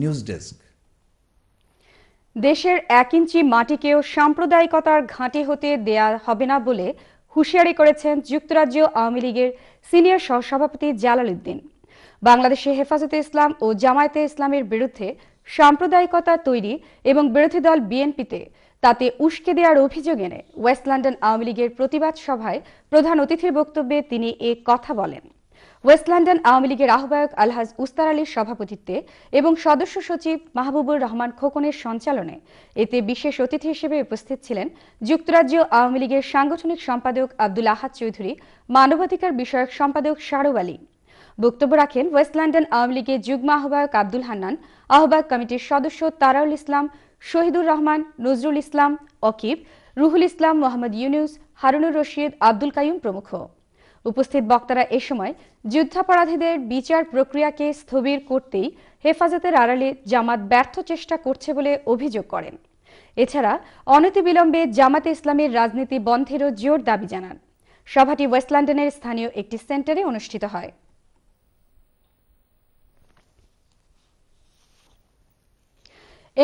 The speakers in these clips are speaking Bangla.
নিউজ ডেস্ক দেশের এক ইঞ্চি মাটিকেও সাম্প্রদায়িকতার ঘাঁটি হতে দেয়া হবে না বলে হুঁশিয়ারি করেছেন যুক্তরাজ্য আওয়ামী লীগের সিনিয়র সহসভাপতি জালাল উদ্দিন বাংলাদেশে হেফাজতে ইসলাম ও জামায়াতে ইসলামের বিরুদ্ধে সাম্প্রদায়িকতা তৈরি এবং বিরোধী দল বিএনপিতে তাতে উস্কে দেওয়ার অভিযোগ এনে ওয়েস্ট লন্ডন আওয়ামী লীগের প্রতিবাদ সভায় প্রধান অতিথির বক্তব্যে তিনি এ কথা বলেন ওয়েস্ট লন্ডন আওয়ামী লীগের আহ্বায়ক আলহাজ উস্তার আলীর সভাপতিত্বে এবং সদস্য সচিব মাহবুবুর রহমান খোকনের সঞ্চালনে এতে বিশেষ অতিথি হিসেবে উপস্থিত ছিলেন যুক্তরাজ্য আওয়ামী লীগের সাংগঠনিক সম্পাদক আব্দুল আহাদ চৌধুরী মানবাধিকার বিষয়ক সম্পাদক শারু আলী বক্তব্য রাখেন ওয়েস্ট লন্ডন আওয়ামী লীগের যুগ্ম আহ্বায়ক আব্দুল হান্নান আহ্বায়ক কমিটির সদস্য তারাউল ইসলাম শহীদুর রহমান নজরুল ইসলাম অকিব রুহুল ইসলাম মোহাম্মদ ইউনুস হারুনুর রশিদ আব্দুল কাইম প্রমুখ উপস্থিত বক্তারা এ সময় যুদ্ধাপরাধীদের বিচার প্রক্রিয়াকে স্থবির করতেই হেফাজতের আড়ালে জামাত ব্যর্থ চেষ্টা করছে বলে অভিযোগ করেন এছাড়া অনতিবিলম্বে জামাতে ইসলামের রাজনীতি বন্ধেরও জোর দাবি জানান সভাটি ওয়েস্ট লন্ডনের স্থানীয় একটি সেন্টারে অনুষ্ঠিত হয়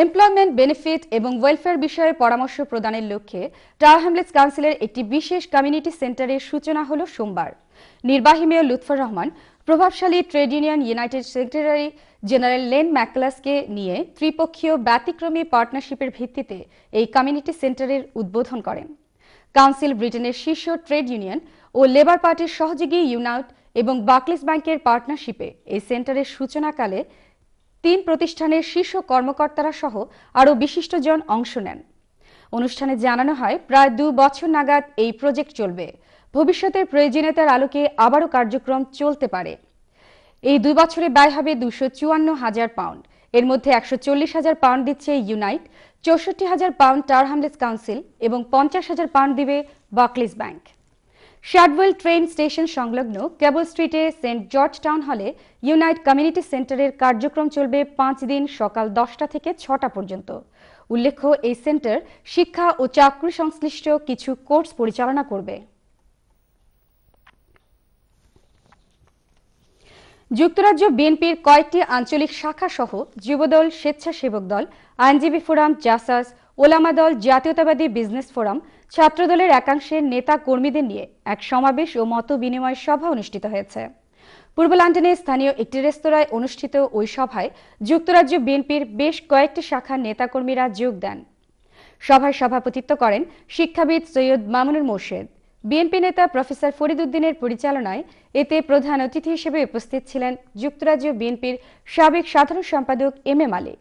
এমপ্লয়মেন্ট বেনিফিট এবং ওয়েলফেয়ার বিষয়ে পরামর্শ প্রদানের লক্ষ্যে টাওয়ার হ্যামলেটস কাউন্সিলের একটি বিশেষ কমিউনিটি সেন্টারের সূচনা হল সোমবার নির্বাহী মেয়র লুৎফর রহমান প্রভাবশালী trade union United secretary general Len McCluskey নিয়ে ত্রিপক্ষীয় ব্যতিক্রমী পার্টনারশিপের ভিত্তিতে এই কমিউনিটি সেন্টারের উদ্বোধন করেন কাউন্সিল ব্রিটেনের শীর্ষ ট্রেড ইউনিয়ন ও লেবার পার্টির সহযোগী ইউনাইট এবং বাকলিস ব্যাংকের পার্টনারশিপে এই সেন্টারের সূচনাকালে তিন প্রতিষ্ঠানের শীর্ষ কর্মকর্তারা সহ আরও বিশিষ্টজন অংশ নেন অনুষ্ঠানে জানানো হয় প্রায় দু বছর নাগাদ এই প্রজেক্ট চলবে ভবিষ্যতের প্রয়োজনীয়তার আলোকে আবারও কার্যক্রম চলতে পারে এই দুই বছরে ব্যয় হবে দুশো চুয়ান্ন হাজার পাউন্ড এর মধ্যে একশো চল্লিশ হাজার পাউন্ড দিচ্ছে ইউনাইট চৌষট্টি হাজার পাউন্ড টার হামলেস কাউন্সিল এবং পঞ্চাশ হাজার পাউন্ড দিবে Barclays bank Shadwell train station সংলগ্ন কেবল স্ট্রিটে সেন্ট জর্জ টাউন হলে ইউনাইট কমিউনিটি সেন্টারের কার্যক্রম চলবে পাঁচ দিন সকাল দশটা থেকে ছটা পর্যন্ত উল্লেখ্য এই সেন্টার শিক্ষা ও চাকরি সংশ্লিষ্ট কিছু কোর্স পরিচালনা করবে যুক্তরাজ্য বিএনপির কয়েকটি আঞ্চলিক শাখা সহ যুবদল স্বেচ্ছাসেবক দল আইনজীবী ফোরাম জাসাস ওলামা দল জাতীয়তাবাদী বিজনেস ফোরাম ছাত্রদলের একাংশের নেতা কর্মীদের নিয়ে এক সমাবেশ ও মত বিনিময় সভা অনুষ্ঠিত হয়েছে পূর্ব লন্ডনে স্থানীয় একটি রেস্তোরাঁয় অনুষ্ঠিত ওই সভায় যুক্তরাজ্য বিএনপির বেশ কয়েকটি শাখার নেতাকর্মীরা যোগ দেন সভায় সভাপতিত্ব করেন শিক্ষাবিদ সৈয়দ মামুনুর মোর্শেদ বিএনপি নেতা প্রফেসর ফরিদ উদ্দিনের পরিচালনায় এতে প্রধান অতিথি হিসেবে উপস্থিত ছিলেন যুক্তরাজ্য বিএনপির সাবেক সাধারণ সম্পাদক এম এ মালিক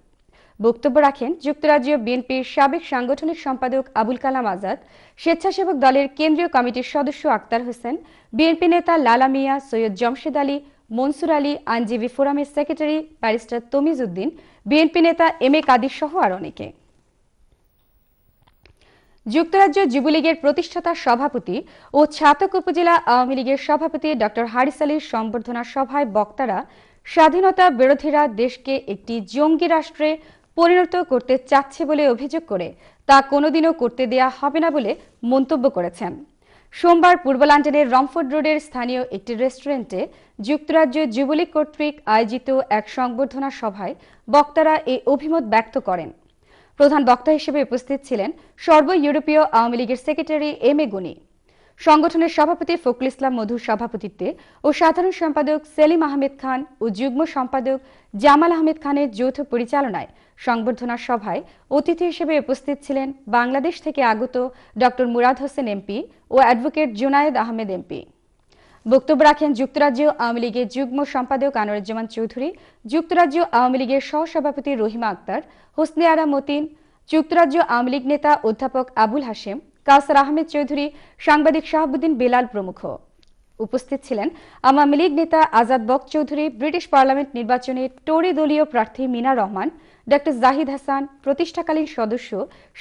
বক্তব্য রাখেন যুক্তরাজ্য বিএনপির সাবেক সাংগঠনিক সম্পাদক আবুল কালাম আজাদ স্বেচ্ছাসেবক দলের কেন্দ্রীয় কমিটির সদস্য আক্তার হোসেন বিএনপি নেতা লালা মিয়া সৈয়দ জমশেদ আলী মনসুর আলী আইনজীবী ফোরামের secretary barrister Tamiz Uddin BNP নেতা এম এ কাদির সহ আর অনেকে যুক্তরাজ্য যুবলীগের প্রতিষ্ঠাতা সভাপতি ও ছাতক উপজেলা আওয়ামী লীগের সভাপতি ড হারিস আলীর সম্বর্ধনা সভায় বক্তারা স্বাধীনতা বিরোধীরা দেশকে একটি জঙ্গি রাষ্ট্রে পরিণত করতে চাচ্ছে বলে অভিযোগ করে তা কোনোদিনও করতে দেয়া হবে না বলে মন্তব্য করেছেন সোমবার পূর্ব লন্ডনের রমফোর্ড রোডের স্থানীয় একটি রেস্টুরেন্টে যুক্তরাজ্য যুবলীগ কর্তৃক আয়োজিত এক সংবর্ধনা সভায় বক্তারা এই অভিমত ব্যক্ত করেন প্রধান বক্তা হিসেবে উপস্থিত ছিলেন সর্ব ইউরোপীয় আওয়ামী লীগের সেক্রেটারি এম এ গুনি সংগঠনের সভাপতি ফকরুল ইসলাম মধুর সভাপতিত্বে ও সাধারণ সম্পাদক সেলিম আহমেদ খান ও যুগ্ম সম্পাদক জামাল আহমেদ খানের যৌথ পরিচালনায় সংবর্ধনা সভায় অতিথি হিসেবে উপস্থিত ছিলেন বাংলাদেশ থেকে আগত ড মুরাদ হোসেন এমপি ও অ্যাডভোকেট জুনায়েদ আহমেদ এমপি বক্তব্য রাখেন যুক্তরাজ্য আওয়ামী লীগের যুগ্ম সম্পাদক আনোয়ারুজ্জামান চৌধুরী যুক্তরাজ্য আওয়ামী লীগের সহসভাপতি রহিমা আক্তার হোসনে আরা মতিন যুক্তরাজ্য আওয়ামী লীগ নেতা অধ্যাপক আবুল হাশেম কাউসার আহমেদ চৌধুরী সাংবাদিক শাহাবুদ্দিন বেলাল প্রমুখ উপস্থিত ছিলেন আওয়ামী লীগ নেতা আজাদ বক চৌধুরী ব্রিটিশ পার্লামেন্ট নির্বাচনে টোরি দলীয় প্রার্থী মিনা রহমান ডক্টর জাহিদ হাসান প্রতিষ্ঠাকালীন সদস্য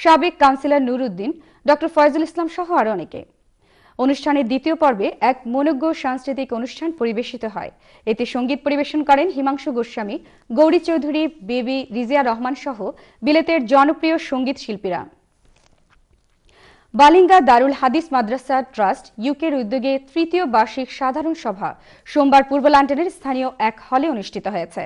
সাবেক কাউন্সিলর নুরুদ্দিন ডক্টর ফয়জুল ইসলাম সহ আরও অনেকে অনুষ্ঠানের দ্বিতীয় পর্বে এক মনোজ্ঞ সাংস্কৃতিক অনুষ্ঠান পরিবেশিত হয় এতে সঙ্গীত পরিবেশন করেন হিমাংশু গোস্বামী গৌরী চৌধুরী বেবি রিজিয়া রহমান সহ বিলেতের জনপ্রিয় সঙ্গীত শিল্পীরা বালিঙ্গা দারুল হাদিস মাদ্রাসা ট্রাস্ট ইউকের উদ্যোগে তৃতীয় বার্ষিক সাধারণ সভা সোমবার পূর্ব লন্ডনের স্থানীয় এক হলে অনুষ্ঠিত হয়েছে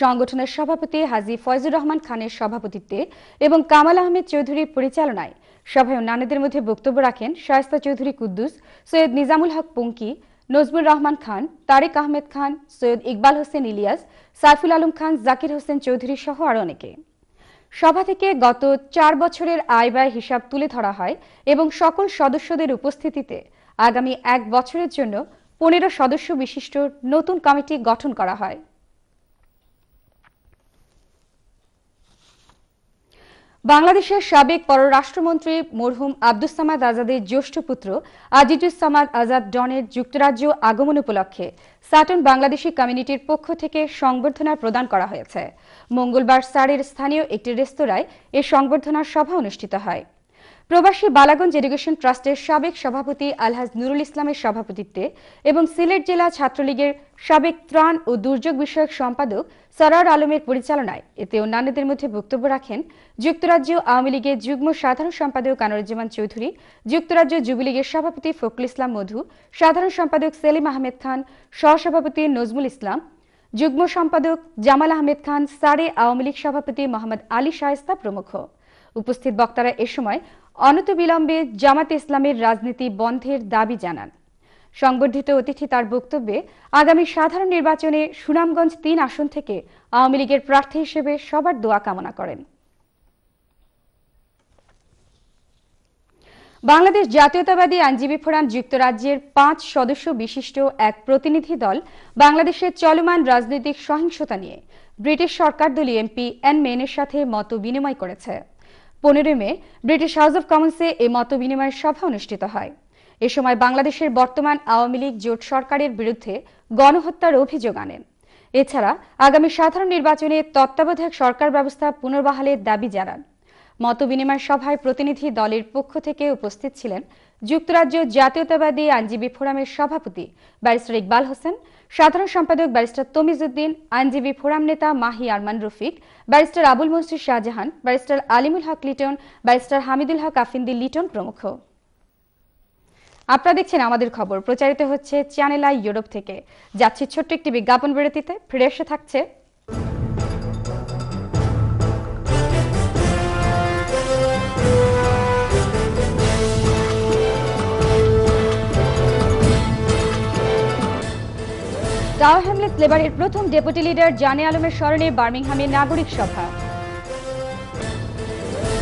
সংগঠনের সভাপতি হাজি ফয়জুর রহমান খানের সভাপতিত্বে এবং কামাল আহমেদ চৌধুরীর পরিচালনায় সভায় অন্যান্যদের মধ্যে বক্তব্য রাখেন শায়স্তা চৌধুরী কুদ্দুস সৈয়দ নিজামুল হক পুঙ্কি নজমুর রহমান খান তারেক আহমেদ খান সৈয়দ ইকবাল হোসেন ইলিয়াস সাইফুল আলম খান জাকির হোসেন চৌধুরী সহ আরও অনেকে সভা থেকে গত চার বছরের আয় ব্যয় হিসাব তুলে ধরা হয় এবং সকল সদস্যদের উপস্থিতিতে আগামী এক বছরের জন্য পনেরো সদস্য বিশিষ্ট নতুন কমিটি গঠন করা হয় বাংলাদেশের সাবেক পররাষ্ট্রমন্ত্রী মরহুম আব্দুস সামাদ আজাদের জ্যেষ্ঠ পুত্র আজিজুস সামাদ আজাদ ডনের যুক্তরাজ্য আগমন উপলক্ষে সাটন বাংলাদেশি কমিউনিটির পক্ষ থেকে সংবর্ধনা প্রদান করা হয়েছে মঙ্গলবার সারের স্থানীয় একটি রেস্তোরাঁয় এ সংবর্ধনার সভা অনুষ্ঠিত হয় প্রবাসী বালাগঞ্জ এডুকেশন ট্রাস্টের সাবেক সভাপতি আলহাজ নুরুল ইসলামের সভাপতিত্বে এবং সিলেট জেলা ছাত্রলীগের সাবেক ত্রাণ ও দুর্যোগ বিষয়ক সম্পাদক সরার আলমের পরিচালনায় এতে অন্যান্যদের মধ্যে বক্তব্য রাখেন যুক্তরাজ্য আওয়ামী লীগের যুগ্ম সাধারণ সম্পাদক আনোয়ারুজ্জামান চৌধুরী যুক্তরাজ্য যুবলীগের সভাপতি ফখরুল ইসলাম মধু সাধারণ সম্পাদক সেলিম আহমেদ খান সহসভাপতি নজমুল ইসলাম যুগ্ম সম্পাদক জামাল আহমেদ খান সারে আওয়ামী লীগ সভাপতি মোহাম্মদ আলী শায়স্তা প্রমুখ উপস্থিত বক্তারা এ সময় অনতবিলম্বে জামাতে ইসলামের রাজনীতি বন্ধের দাবি জানান সংবর্ধিত অতিথি তার বক্তব্যে আগামী সাধারণ নির্বাচনে সুনামগঞ্জ তিন আসন থেকে আওয়ামী লীগের প্রার্থী হিসেবে সবার দোয়া কামনা করেন বাংলাদেশ জাতীয়তাবাদী আইনজীবী ফোরাম যুক্তরাজ্যের পাঁচ সদস্য বিশিষ্ট এক প্রতিনিধি দল বাংলাদেশের চলমান রাজনৈতিক সহিংসতা নিয়ে ব্রিটিশ সরকার দলীয় এমপি এন মেনের সাথে মত বিনিময় করেছে পনেরোই মে ব্রিটিশ হাউস অব কমন্সে এই মত বিনিময়ের সভা অনুষ্ঠিত হয় এ সময় বাংলাদেশের বর্তমান আওয়ামী লীগ জোট সরকারের বিরুদ্ধে গণহত্যার অভিযোগ আনেন এছাড়া আগামী সাধারণ নির্বাচনে তত্ত্বাবধায়ক সরকার ব্যবস্থা পুনর্বহালের দাবি জানান মত বিনিময় সভায় প্রতিনিধি দলের পক্ষ থেকে উপস্থিত ছিলেন যুক্তরাজ্য জাতীয়তাবাদী আইনজীবী ফোরামের সভাপতি ব্যারিস্টার ইকবাল হোসেন সাধারণ সম্পাদক ব্যারিস্টার তমিজ উদ্দিন আইনজীবী ফোরাম নেতা মাহি আরমান রফিক ব্যারিস্টার আবুল মসজিদ শাহজাহান ব্যারিস্টার আলিমুল হক লিটন ব্যারিস্টার হামিদুল হক আফিন্দি লিটন প্রমুখ আপনারা দেখছেন আমাদের খবর প্রচারিত হচ্ছে চ্যানেল আই ইউরোপ থেকে যাচ্ছি ছোট্ট একটি বিজ্ঞাপন বিরতিতে ফিরে এসে থাকছে টাওয়ার হ্যামলেট লেবারের প্রথম ডেপুটি লিডার জানে আলমের স্মরণে বার্মিংহামে নাগরিক সভা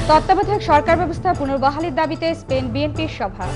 তত্ত্বাবধায়ক সরকার ব্যবস্থা পুনর্বহালের দাবিতে স্পেন বিএনপির সভা